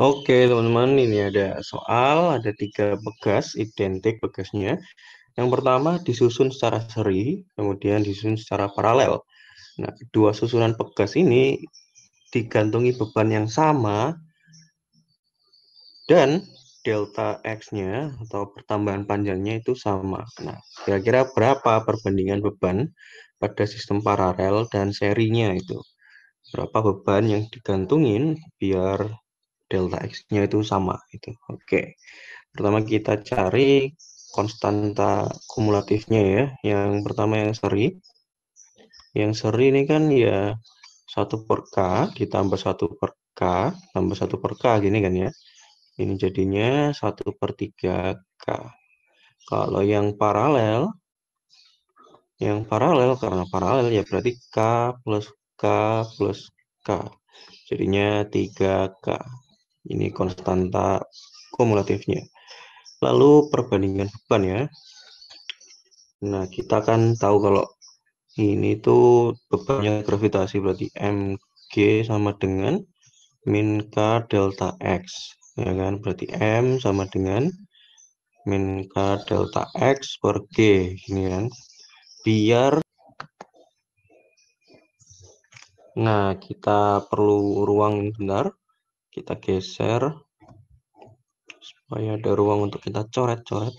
Oke teman-teman, ini ada soal, ada tiga bekas, identik bekasnya. Yang pertama disusun secara seri, kemudian disusun secara paralel. Nah, dua susunan bekas ini digantungi beban yang sama dan delta X-nya atau pertambahan panjangnya itu sama. Nah, kira-kira berapa perbandingan beban pada sistem paralel dan serinya itu? Berapa beban yang digantungin biar delta x-nya itu sama itu. Oke. Pertama kita cari konstanta kumulatifnya ya. Yang pertama yang seri. Yang seri ini kan ya satu per K ditambah satu per K tambah satu per K gini kan ya. Ini jadinya satu per tiga K. Kalau yang paralel, yang paralel karena paralel ya berarti K plus K plus K. Jadinya 3K. Ini konstanta kumulatifnya. Lalu perbandingan beban ya. Nah, kita kan tahu kalau ini tuh bebannya gravitasi berarti mg sama dengan min k delta x ya kan berarti m sama dengan min k delta x per g ini kan biar nah kita perlu ruang benar kita geser supaya ada ruang untuk kita coret-coret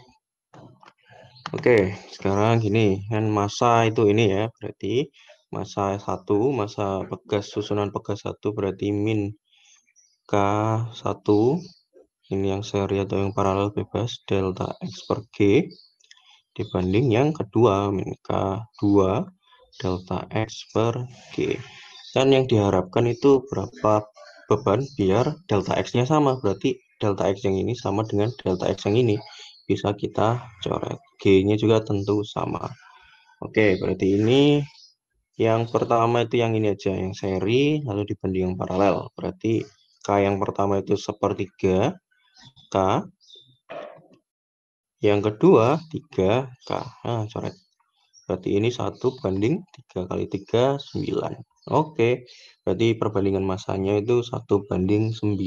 Oke, sekarang gini, kan masa itu ini ya, berarti masa satu masa pegas, susunan pegas satu berarti min K1, ini yang seri atau yang paralel bebas, delta X per G, dibanding yang kedua, min K2, delta X per G. Dan yang diharapkan itu berapa beban biar delta X-nya sama. Berarti delta X yang ini sama dengan delta X yang ini. Bisa kita coret. G-nya juga tentu sama. Oke, berarti ini yang pertama itu yang ini aja, yang seri, lalu dibanding yang paralel. Berarti K yang pertama itu sepertiga K. Yang kedua 3K. Nah, coret. Berarti ini satu banding tiga kali tiga 9. Oke, berarti perbandingan masanya itu satu banding 9.